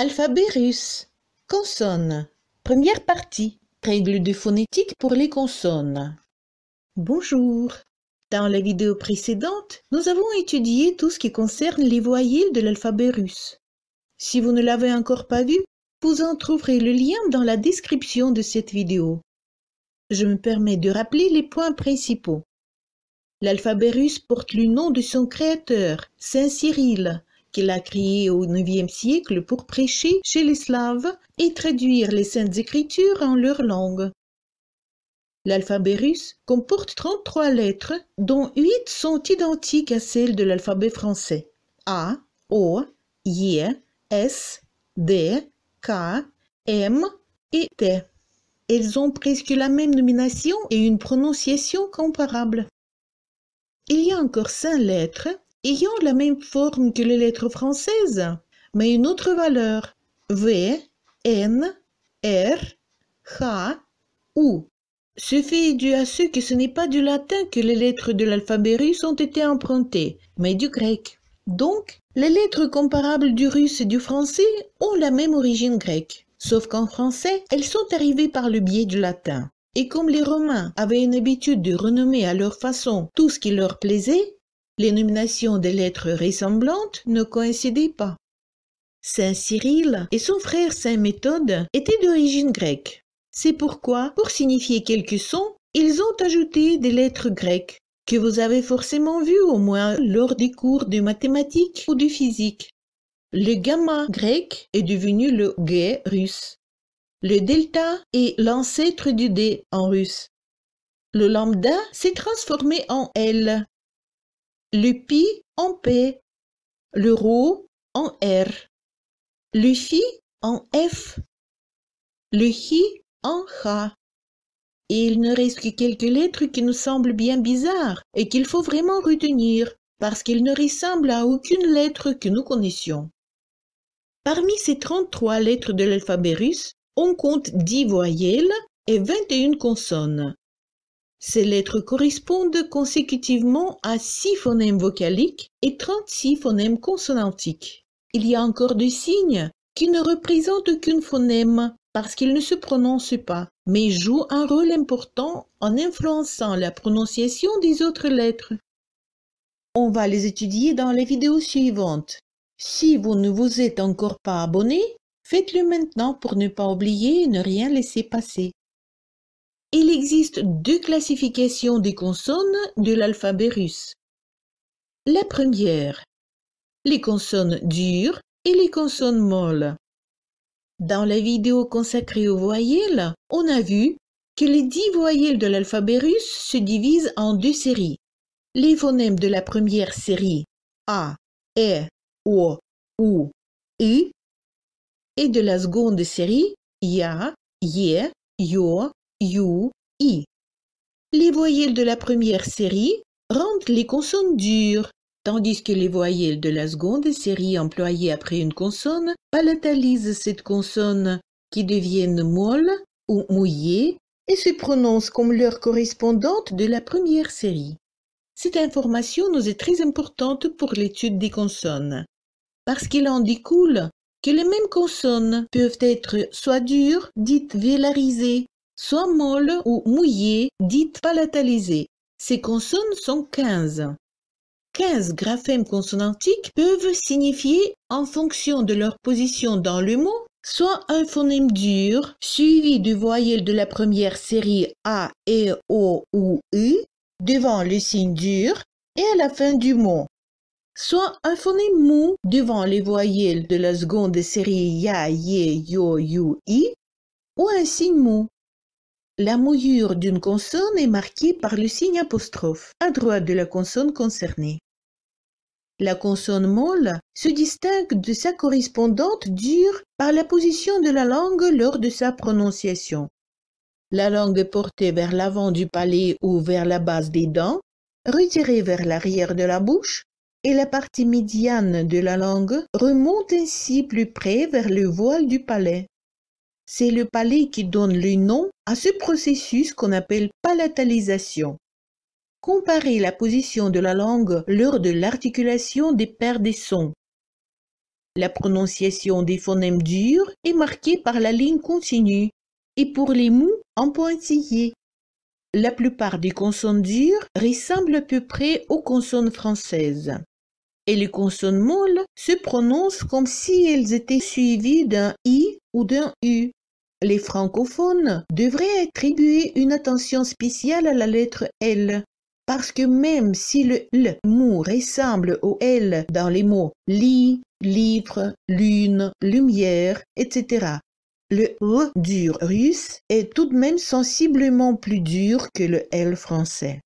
Alphabet russe. Consonnes. Première partie. Règles de phonétique pour les consonnes. Bonjour. Dans la vidéo précédente, nous avons étudié tout ce qui concerne les voyelles de l'alphabet russe. Si vous ne l'avez encore pas vu, vous en trouverez le lien dans la description de cette vidéo. Je me permets de rappeler les points principaux. L'alphabet russe porte le nom de son créateur, Saint Cyril, qu'il a créé au IXe siècle pour prêcher chez les Slaves et traduire les saintes écritures en leur langue. L'alphabet russe comporte 33 lettres, dont 8 sont identiques à celles de l'alphabet français. A, O, I, S, D, K, M et T. Elles ont presque la même nomination et une prononciation comparable. Il y a encore cinq lettres ayant la même forme que les lettres françaises, mais une autre valeur V, N, R, H, U. Ce fait est dû à ce que ce n'est pas du latin que les lettres de l'alphabet russe ont été empruntées, mais du grec. Donc, les lettres comparables du russe et du français ont la même origine grecque, sauf qu'en français, elles sont arrivées par le biais du latin. Et comme les Romains avaient une habitude de renommer à leur façon tout ce qui leur plaisait, les nominations des lettres ressemblantes ne coïncidaient pas. Saint Cyril et son frère Saint Méthode étaient d'origine grecque. C'est pourquoi, pour signifier quelques sons, ils ont ajouté des lettres grecques, que vous avez forcément vues au moins lors des cours de mathématiques ou de physique. Le gamma grec est devenu le gai russe. Le delta est l'ancêtre du dé en russe. Le lambda s'est transformé en L le pi en P, le rho en R, le phi en F, le hi » en H. Et il ne reste que quelques lettres qui nous semblent bien bizarres et qu'il faut vraiment retenir parce qu'elles ne ressemblent à aucune lettre que nous connaissions. Parmi ces 33 lettres de l'alphabet russe, on compte 10 voyelles et 21 consonnes, ces lettres correspondent consécutivement à 6 phonèmes vocaliques et 36 phonèmes consonantiques. Il y a encore des signes qui ne représentent qu'une phonème parce qu'ils ne se prononcent pas, mais jouent un rôle important en influençant la prononciation des autres lettres. On va les étudier dans les vidéos suivantes. Si vous ne vous êtes encore pas abonné, faites-le maintenant pour ne pas oublier et ne rien laisser passer. Il existe deux classifications des consonnes de l'alphabet russe. La première, les consonnes dures et les consonnes molles. Dans la vidéo consacrée aux voyelles, on a vu que les dix voyelles de l'alphabet russe se divisent en deux séries. Les phonèmes de la première série A, E, O, U, I et de la seconde série Ya, Ye, Yo, u, i. Les voyelles de la première série rendent les consonnes dures, tandis que les voyelles de la seconde série employées après une consonne palatalisent cette consonne qui deviennent molle ou mouillée et se prononcent comme leur correspondante de la première série. Cette information nous est très importante pour l'étude des consonnes, parce qu'il en découle que les mêmes consonnes peuvent être soit dures, dites vélarisées, soit molles ou mouillées, dites palatalisées. Ces consonnes sont 15. 15 graphèmes consonantiques peuvent signifier, en fonction de leur position dans le mot, soit un phonème dur suivi du voyelle de la première série A, E, O ou U devant le signe dur et à la fin du mot, soit un phonème mou devant les voyelles de la seconde série Ya, Ye, Yo, You, I ou un signe mou la mouillure d'une consonne est marquée par le signe apostrophe à droite de la consonne concernée. La consonne molle se distingue de sa correspondante dure par la position de la langue lors de sa prononciation. La langue est portée vers l'avant du palais ou vers la base des dents, retirée vers l'arrière de la bouche, et la partie médiane de la langue remonte ainsi plus près vers le voile du palais. C'est le palais qui donne le nom à ce processus qu'on appelle palatalisation. Comparez la position de la langue lors de l'articulation des paires des sons. La prononciation des phonèmes durs est marquée par la ligne continue et pour les mots en pointillés. La plupart des consonnes dures ressemblent à peu près aux consonnes françaises. Et les consonnes molles se prononcent comme si elles étaient suivies d'un i ou d'un u. Les francophones devraient attribuer une attention spéciale à la lettre L, parce que même si le L mot ressemble au L dans les mots lit, livre, lune, lumière, etc., le R dur russe est tout de même sensiblement plus dur que le L français.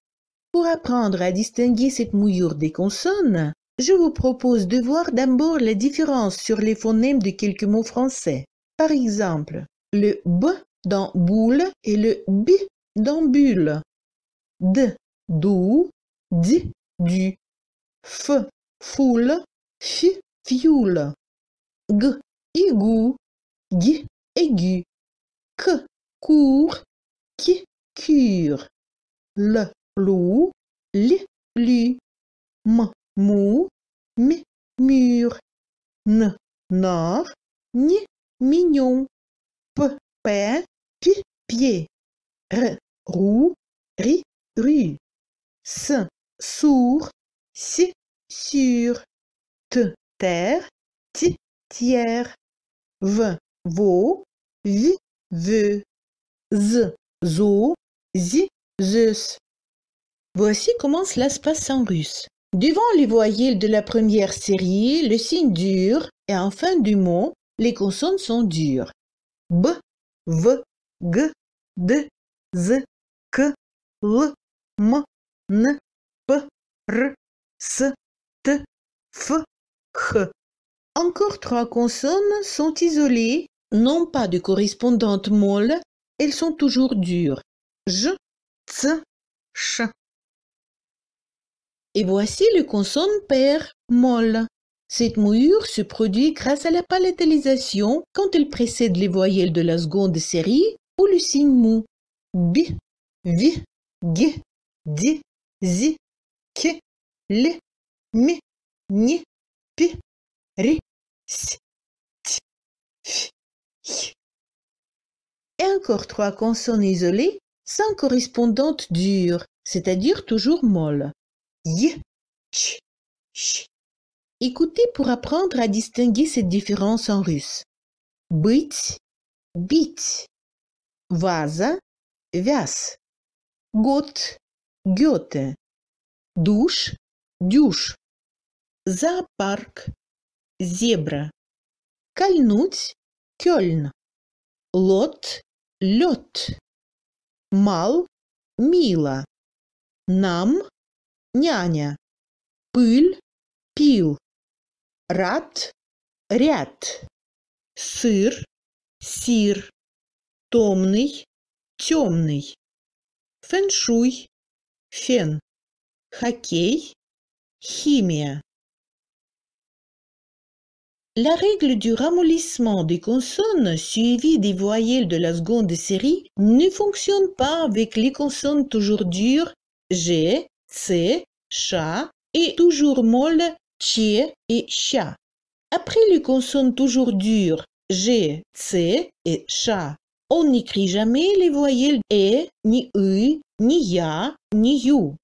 Pour apprendre à distinguer cette mouillure des consonnes, je vous propose de voir d'abord les différences sur les phonèmes de quelques mots français. Par exemple, le B dans boule et le B dans bulle. D, dou, di, du. F, foule, fi, fioul. G, igou, gui, aigu. K, cour qui, cure. L, loup, li, lu. M, mou, mi, mur. N, ni, mignon p, pi, pied, r, ROU, ri, rue, s, sourd, si, sur, t, terre, ti, tiers, v, vo vi, VE, z, zo, zi, zeus. Voici comment cela se passe en russe. Devant les voyelles de la première série, le signe dur et en fin du mot, les consonnes sont dures b, v, g, d, z, k, l, m, n, p, r, s, t, f, h. Encore trois consonnes sont isolées, n'ont pas de correspondante molle, elles sont toujours dures. J, T, ch. Et voici le consonne père molle. Cette mouillure se produit grâce à la palatalisation quand elle précède les voyelles de la seconde série ou le signe mou. B, V, G, D, Z, K, L, M, N, P, R, S, T, F, Et encore trois consonnes isolées, sans correspondante dure, c'est-à-dire toujours molle. Écoutez pour apprendre à distinguer ces différences en russe. Быть – бить. Ваза – вяз. Год – гёте. Душ – дюш. Зоопарк – зебра. Кольнуть – кёльн. Лот – лёд. Мал – мило. Нам – няня. Пыль – пил. Rat rat сыр – sir La règle du ramollissement des consonnes suivie des voyelles de la seconde série ne fonctionne pas avec les consonnes toujours dures G, C, Ch et toujours molles et cha. Après les consonnes toujours dures, g, c et cha, on n'écrit jamais les voyelles e, ni u, ni ya, ni you,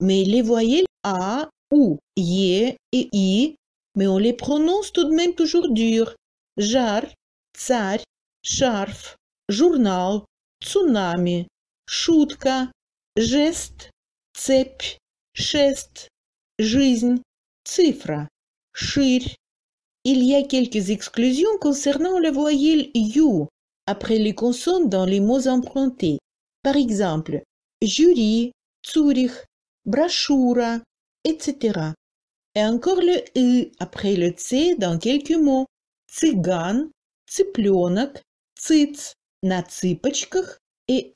mais les voyelles a, ou, y et i, mais on les prononce tout de même toujours dures. Jar, tsar, Sharf, Journal, Tsunami, шутка, «geste», жизнь, il y a quelques exclusions concernant le voyelle U après les consonnes dans les mots empruntés. Par exemple, jury, Zurich, brochure, etc. Et encore le I après le C dans quelques mots. Цыган, цыпленок, на et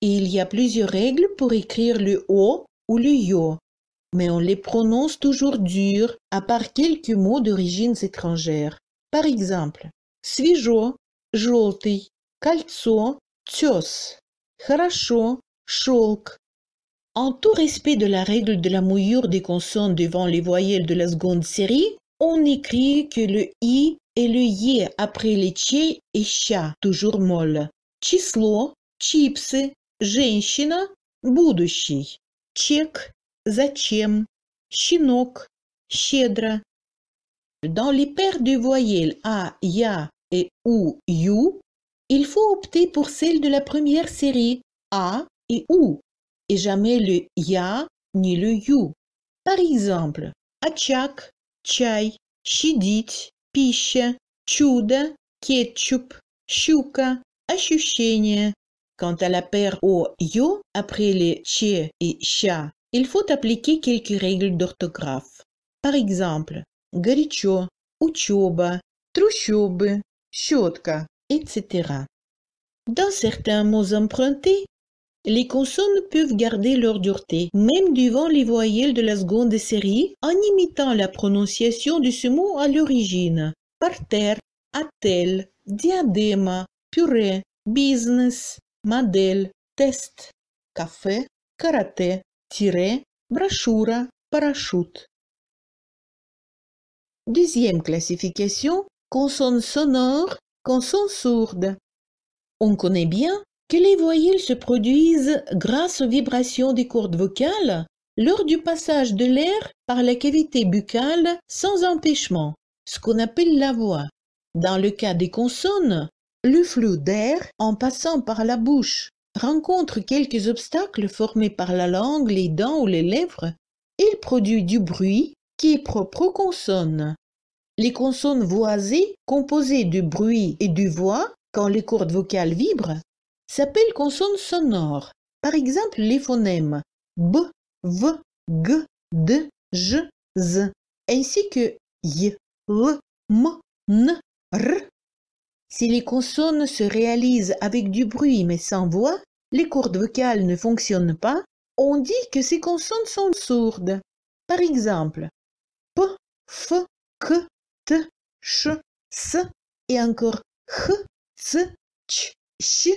il y a plusieurs règles pour écrire le O ou le Yo mais on les prononce toujours durs, à part quelques mots d'origine étrangères. Par exemple, свежо, желтый, кольцо, тёс, хорошо, En tout respect de la règle de la mouillure des consonnes devant les voyelles de la seconde série, on écrit que le i et le y après les tché et cha, toujours molle. Число, чипсы, женщина, будущий. Чек, зачем, щенок, щедро. Dans les paires de voyelles A, ya et ou, you, il faut opter pour celle de la première série A et ou, et jamais le ya ni le you. Par exemple, achak, chai, chidit, pisha chuda, ketchup, chuka, ощущение. Quant à la paire O, yo, après les CH et cha il faut appliquer quelques règles d'orthographe. Par exemple, garicho »,« учеба, трущобы, chotka », etc. Dans certains mots empruntés, les consonnes peuvent garder leur dureté, même devant les voyelles de la seconde série, en imitant la prononciation de ce mot à l'origine. Parterre, attel, diadema, purée, business, modèle, test, café, karaté, Тире, брошюра, parachute. Deuxième classification, consonnes sonores, consonnes sourdes. On connaît bien que les voyelles se produisent grâce aux vibrations des cordes vocales lors du passage de l'air par la cavité buccale sans empêchement, ce qu'on appelle la voix. Dans le cas des consonnes, le flux d'air en passant par la bouche rencontre quelques obstacles formés par la langue, les dents ou les lèvres, il produit du bruit qui est propre aux consonnes. Les consonnes voisées, composées de bruit et du voix, quand les cordes vocales vibrent, s'appellent consonnes sonores. Par exemple, les phonèmes b, v, g, d, j, z, ainsi que y, l, m, n, r, si les consonnes se réalisent avec du bruit mais sans voix, les cordes vocales ne fonctionnent pas, on dit que ces consonnes sont sourdes. Par exemple, P, F, K, T, Ch, S et encore H, S, Ch, Ch.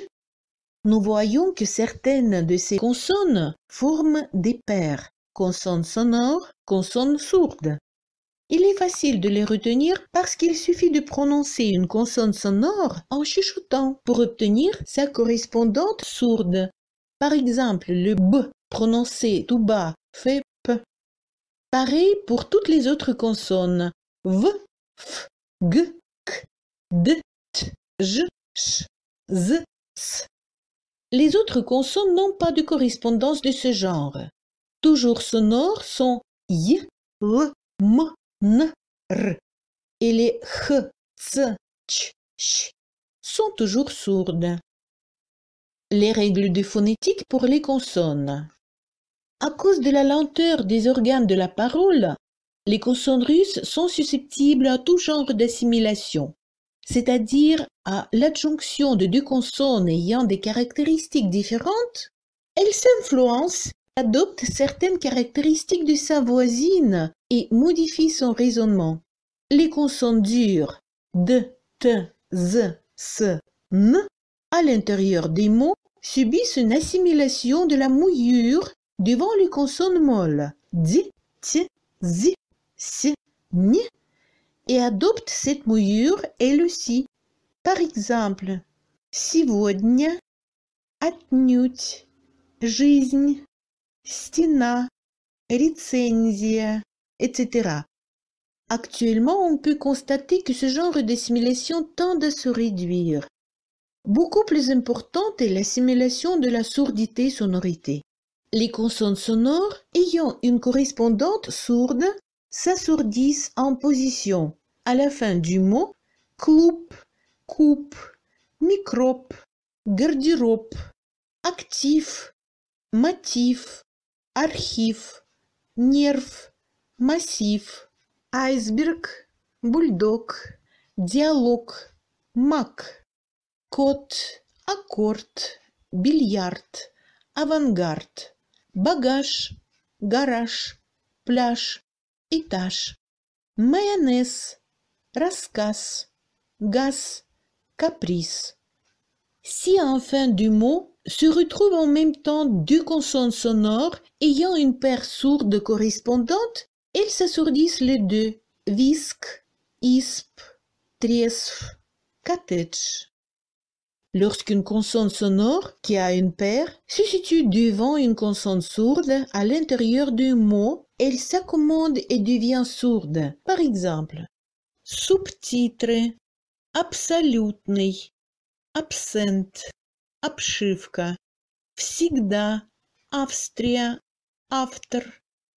Nous voyons que certaines de ces consonnes forment des paires, consonnes sonores, consonnes sourdes. Il est facile de les retenir parce qu'il suffit de prononcer une consonne sonore en chuchotant pour obtenir sa correspondante sourde. Par exemple, le B prononcé tout bas fait P. Pareil pour toutes les autres consonnes. V, F, G, K, D, T, J, Ch, Z, S. Les autres consonnes n'ont pas de correspondance de ce genre. Toujours sonores sont Y, L, M, n, r et les t, sont toujours sourdes. Les règles de phonétique pour les consonnes. À cause de la lenteur des organes de la parole, les consonnes russes sont susceptibles à tout genre d'assimilation, c'est-à-dire à, à l'adjonction de deux consonnes ayant des caractéristiques différentes, elles s'influencent, adoptent certaines caractéristiques de sa voisine et modifie son raisonnement. Les consonnes dures d, t, z, s, n à l'intérieur des mots subissent une assimilation de la mouillure devant les consonnes molles d, t, z, s, n, et adoptent cette mouillure elle aussi. Par exemple, сегодня, отнюдь, жизнь, стена, etc. Actuellement, on peut constater que ce genre d'assimilation tend à se réduire. Beaucoup plus importante est l'assimilation de la sourdité-sonorité. Les consonnes sonores ayant une correspondante sourde s'assourdissent en position à la fin du mot coupe, microbe, actif, motif, archif, nerf, Massif, Iceberg, bulldog, Dialogue, Mac, Côte, Accord, Billard, Avant Garde, Bagage, Garage, plage, Étache, Mayonnaise, rascasse, Gas, Caprice. Si en fin du mot se retrouvent en même temps deux consonnes sonores ayant une paire sourde correspondante, ils s'assourdissent les deux. visk, isp, triesf, katech. Lorsqu'une consonne sonore, qui a une paire, se situe devant une consonne sourde à l'intérieur d'un mot, elle s'accommode et devient sourde. Par exemple, subtitre, absolutny, absent, abschivka, всегда, Австрия, автор,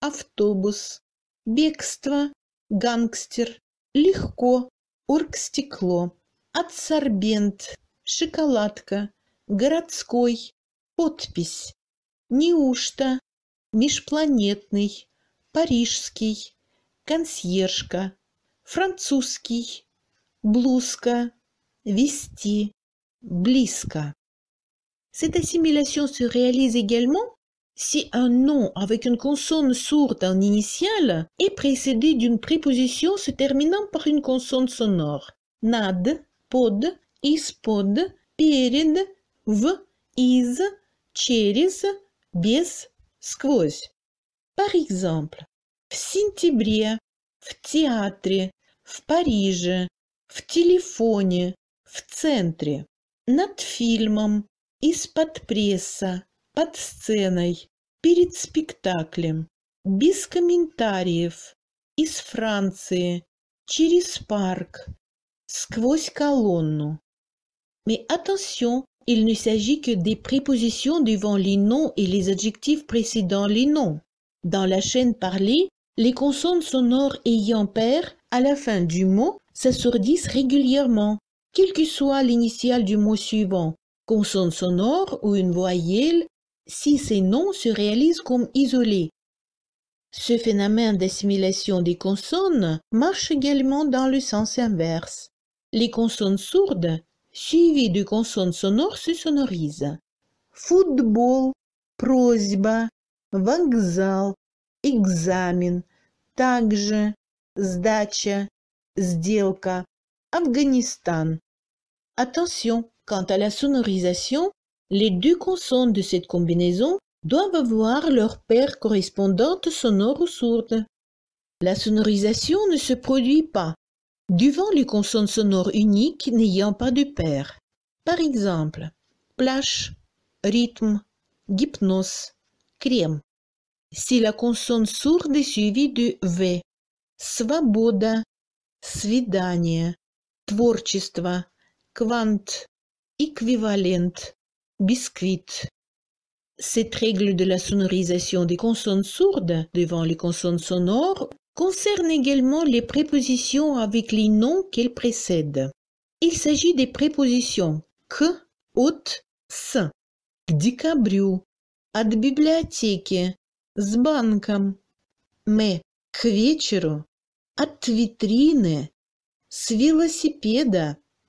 автобус, Бегство, гангстер, легко, оргстекло, адсорбент, шоколадка, городской, подпись, неужто, межпланетный, парижский, консьержка, французский, блузка, вести, близко. Cette assimilation se réalise également si un nom avec une consonne sourde en initiale est précédé d'une préposition se terminant par une consonne sonore. Nad, pod, ispod, перед, v »,« is »,« через, без, сквозь. Par exemple, в сентябре, в театре, в Париже, в телефоне, в центре, над фильмом, из-под под сценой, перед спектаклем, без комментариев, из Mais attention, il ne s'agit que des prépositions devant les noms et les adjectifs précédant les noms. Dans la chaîne parlée, les consonnes sonores ayant pair à la fin du mot s'assourdissent régulièrement, quelle que soit l'initiale du mot suivant, consonne sonore ou une voyelle si ces noms se réalisent comme isolés. Ce phénomène d'assimilation des consonnes marche également dans le sens inverse. Les consonnes sourdes, suivies de consonnes sonores, se sonorisent. Football, просьба, вокзал, экзамен, также, сдача, сделка, Afghanistan. Attention, quant à la sonorisation, les deux consonnes de cette combinaison doivent avoir leur paire correspondante sonore ou sourde. La sonorisation ne se produit pas, devant les consonnes sonores uniques n'ayant pas de paire. Par exemple, plage, rythme, gypnos, crème. Si la consonne sourde est suivie de V, свобода, свидание, творчество, квант, эквивалент, Biscuit. Cette règle de la sonorisation des consonnes sourdes devant les consonnes sonores concerne également les prépositions avec les noms qu'elles précèdent. Il s'agit des prépositions que, от, s, к ad от s с банком, мы к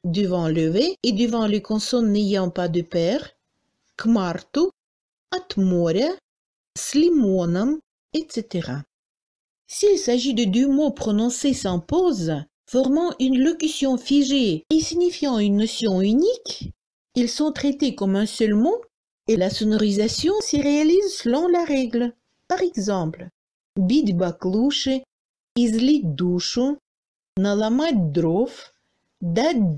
devant le V et devant les consonnes n'ayant pas de paire, atmore, etc. S'il s'agit de deux mots prononcés sans pause, formant une locution figée et signifiant une notion unique, ils sont traités comme un seul mot et la sonorisation s'y réalise selon la règle. Par exemple, баклуши, излить душу, наломать дров, дать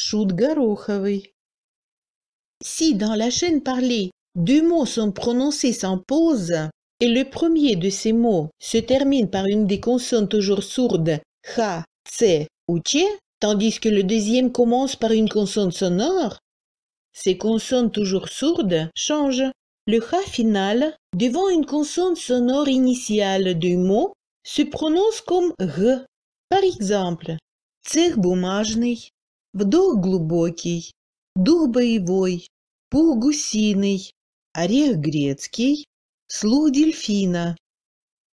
si dans la chaîne parlée, deux mots sont prononcés sans pause et le premier de ces mots se termine par une des consonnes toujours sourdes ou t, tandis que le deuxième commence par une consonne sonore, ces consonnes toujours sourdes changent. Le ha final, devant une consonne sonore initiale du mot, se prononce comme r » Par exemple, Вдох глубокий, дух боевой, пух гусиный, орех грецкий, слух дельфина.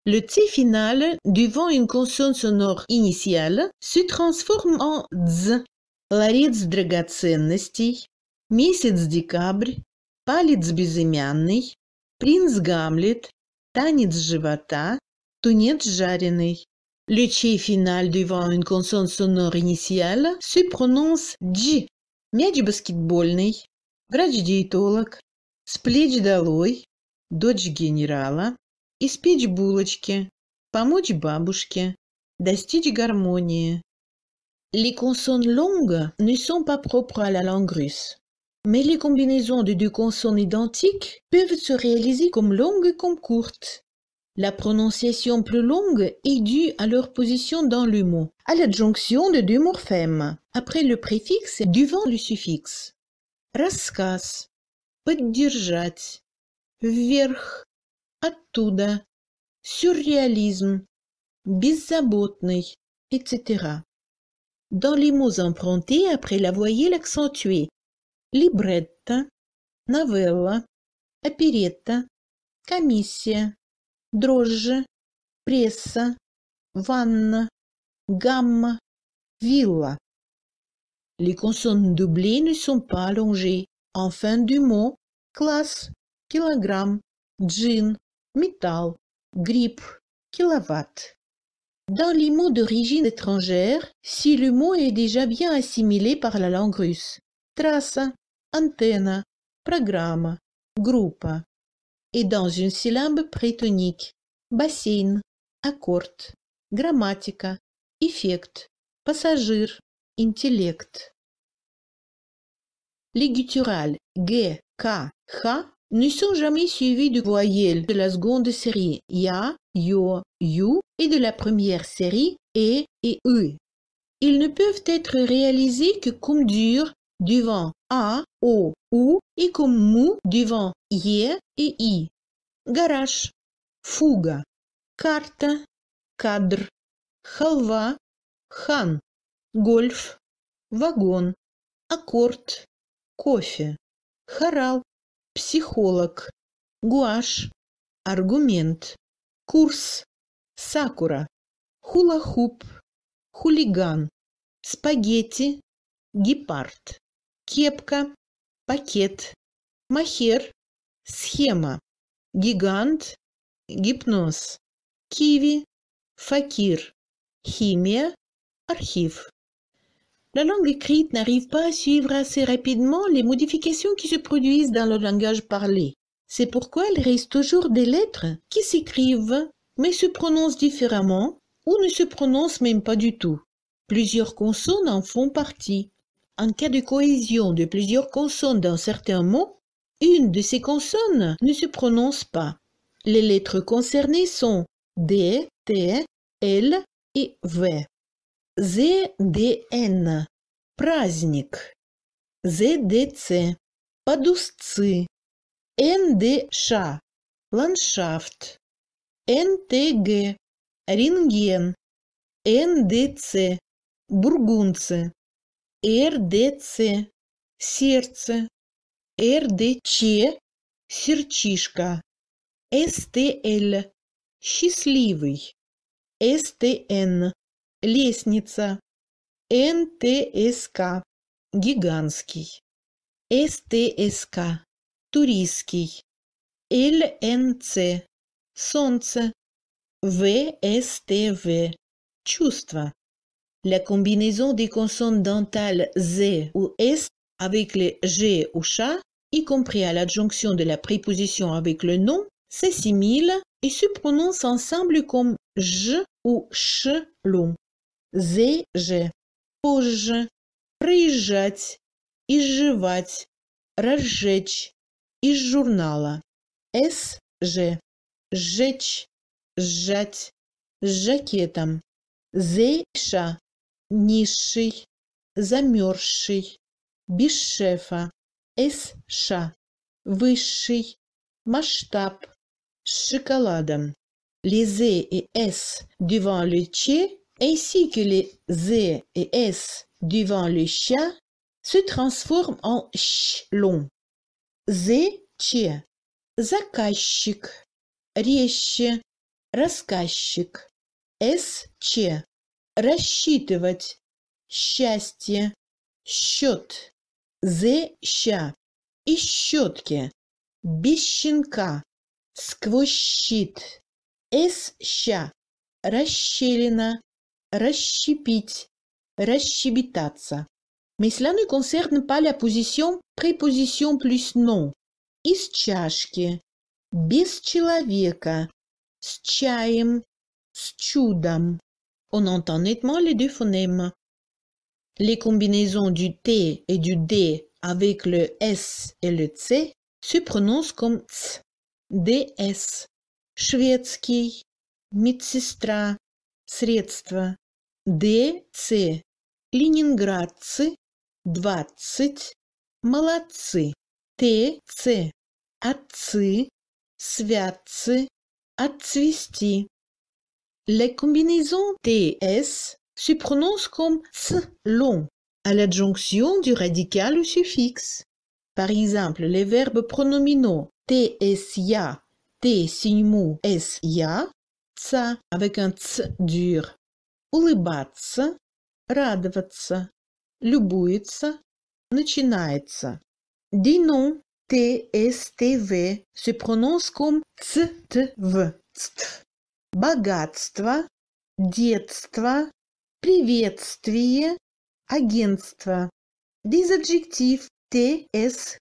Le T final, devant une consonne sonore initiale, se transforme en Дз. Ларец драгоценностей, месяц декабрь, палец безымянный, принц Гамлет, танец живота, тунец жареный. Le chi final devant une consonne sonore initiale se prononce dj »« Мяч баскетбольный, врач-диетолог, с плеч долой, дочь генерала, испечь булочки, помочь бабушке, Les consonnes longues ne sont pas propres à la langue russe, mais les combinaisons de deux consonnes identiques peuvent se réaliser comme longues comme courtes. La prononciation plus longue est due à leur position dans le mot, à l'adjonction de deux morphèmes, après le préfixe du devant le suffixe. Raskas, Поддержать. Вверх. Оттуда. Surréalisme. Беззаботный. Etc. Dans les mots empruntés après la voyelle accentuée. librette. Novella. apirite дрожжи, пресса, vanne, gamme, villa Les consonnes doublées ne sont pas allongées. En fin du mot, classe, kilogramme, gin métal, grippe, kilowatt. Dans les mots d'origine étrangère, si le mot est déjà bien assimilé par la langue russe, trace, antenne, programme, groupe, et dans une syllabe prétonique. bassin »,« accord, grammatica »,« effect »,« passager intellect ». Les gutturales G, K, H ne sont jamais suivies du voyelles de la seconde série Ya, Yo, You et de la première série E et U. E. Ils ne peuvent être réalisés que comme dur devant A, O, У и кому диван Е и И. Гараж. Фуга. Карта. Кадр. Халва. Хан. Гольф. Вагон. Аккорд. Кофе. Хорал. Психолог. Гуашь. Аргумент. Курс. Сакура. Хулахуп. Хулиган. Спагетти. Гепард. Кепка. пакет, mahir, schéma, gigant, гипноз, kivi, fakir, chimia, archive. La langue écrite n'arrive pas à suivre assez rapidement les modifications qui se produisent dans le langage parlé. C'est pourquoi il reste toujours des lettres qui s'écrivent mais se prononcent différemment ou ne se prononcent même pas du tout. Plusieurs consonnes en font partie. En cas de cohésion de plusieurs consonnes dans certains mots, une de ces consonnes ne se prononce pas. Les lettres concernées sont D, T, L et V. N, праздник. ZDC, подусцы. Ш, ландшафт. ntg, рентген. C, бургунцы. РДЦ – сердце, РДЧ – сердчишка, СТЛ – счастливый, СТН – лестница, НТСК – гигантский, СТСК – туристский, ЛНЦ – солнце, ВСТВ – чувство. La combinaison des consonnes dentales Z ou S avec les G ou chat, y compris à l'adjonction de la préposition avec le nom, s'assimile et se prononce ensemble comme J ou Ch long. Z, je, Позже. Приезжать. Изживать. Разжечь. Из журнала. С, Ж. Жечь. Сжать. С жакетом. З, низший, замерзший, без шефа, СШ, высший, масштаб, с шоколадом. Les Z et S devant le T, ainsi que les Z et S devant le chat, se transforment en Ch long. Z, Ч, заказчик, речь, рассказчик, С, Ч, рассчитывать, счастье, счет, ща и щетки, без щенка, сквозь щит, ща расщелина, расщепить, расщебетаться. Mais cela ne concerne pas la position préposition plus non. Из чашки, без человека, с чаем, с чудом. on entend nettement les deux phonèmes. Les combinaisons du T et du D avec le S et le C se prononcent comme Ts, DS, Sredstva, медсестра, средства, dc »,« ленинградцы, двадцать, молодцы, ТЦ, отцы, святцы, отцвести, les combinaisons T S se prononcent comme ts long à l'adjonction du radical ou suffixe. Par exemple, les verbes pronominaux T S ya, T signe S tsa avec un ts dur, улыбаться, радоваться, любуется, начинается. Des noms T, S, se prononcent comme ts T, богатство, детство, приветствие, агентство. Des adjectifs T, S,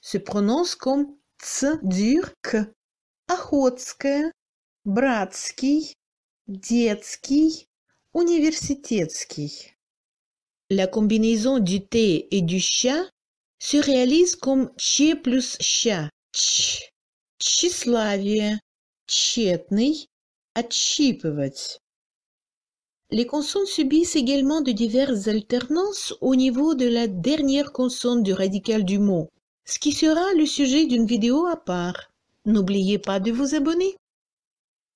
se prononcent comme Ц, Дюр, К. охотское, братский, детский, университетский. La combinaison du T et du ща se réalise comme Ч плюс ща. Ч. Тщеславие, тщетный, Les consonnes subissent également de diverses alternances au niveau de la dernière consonne du radical du mot, ce qui sera le sujet d'une vidéo à part. N'oubliez pas de vous abonner.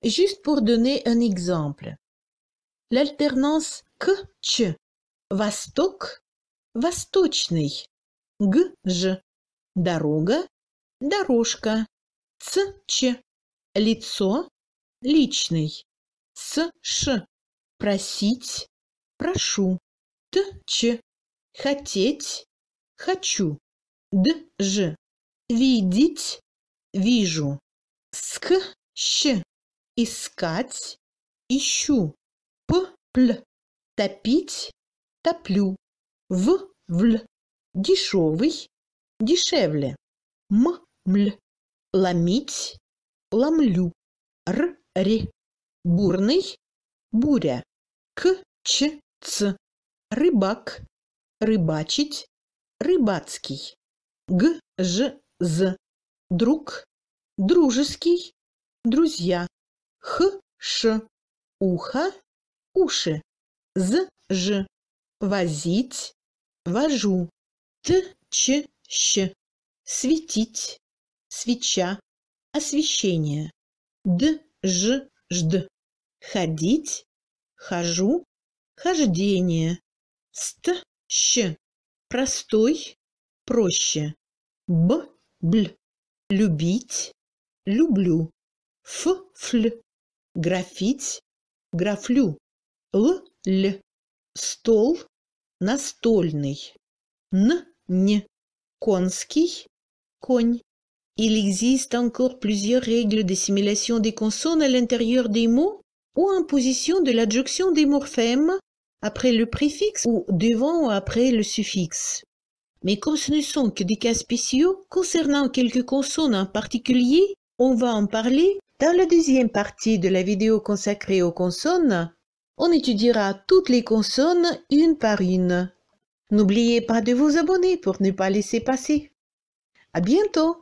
Juste pour donner un exemple. L'alternance к-ч, восток, восточный, G j. дорога, личный. С ш просить, прошу. Т ч хотеть, хочу. Д ж видеть, вижу. Ск щ искать, ищу. П пл топить, топлю. В вл дешевый, дешевле. М мл ломить, ломлю. Р ри, бурный, буря, к, ч, ц, рыбак, рыбачить, рыбацкий, г, ж, з, друг, дружеский, друзья, х, ш, ухо, уши, з, ж, возить, вожу, т, ч, щ, светить, свеча, освещение, д, ж, жд. Ходить, хожу, хождение. Ст, щ. Простой, проще. Б, бль. Любить, люблю. Ф, фль. Графить, графлю. Л, ль. Стол, настольный. Н, не. Конский, конь. Il existe encore plusieurs règles de des consonnes à l'intérieur des mots ou en position de l'adjonction des morphèmes après le préfixe ou devant ou après le suffixe. Mais comme ce ne sont que des cas spéciaux concernant quelques consonnes en particulier, on va en parler dans la deuxième partie de la vidéo consacrée aux consonnes. On étudiera toutes les consonnes une par une. N'oubliez pas de vous abonner pour ne pas laisser passer. À bientôt!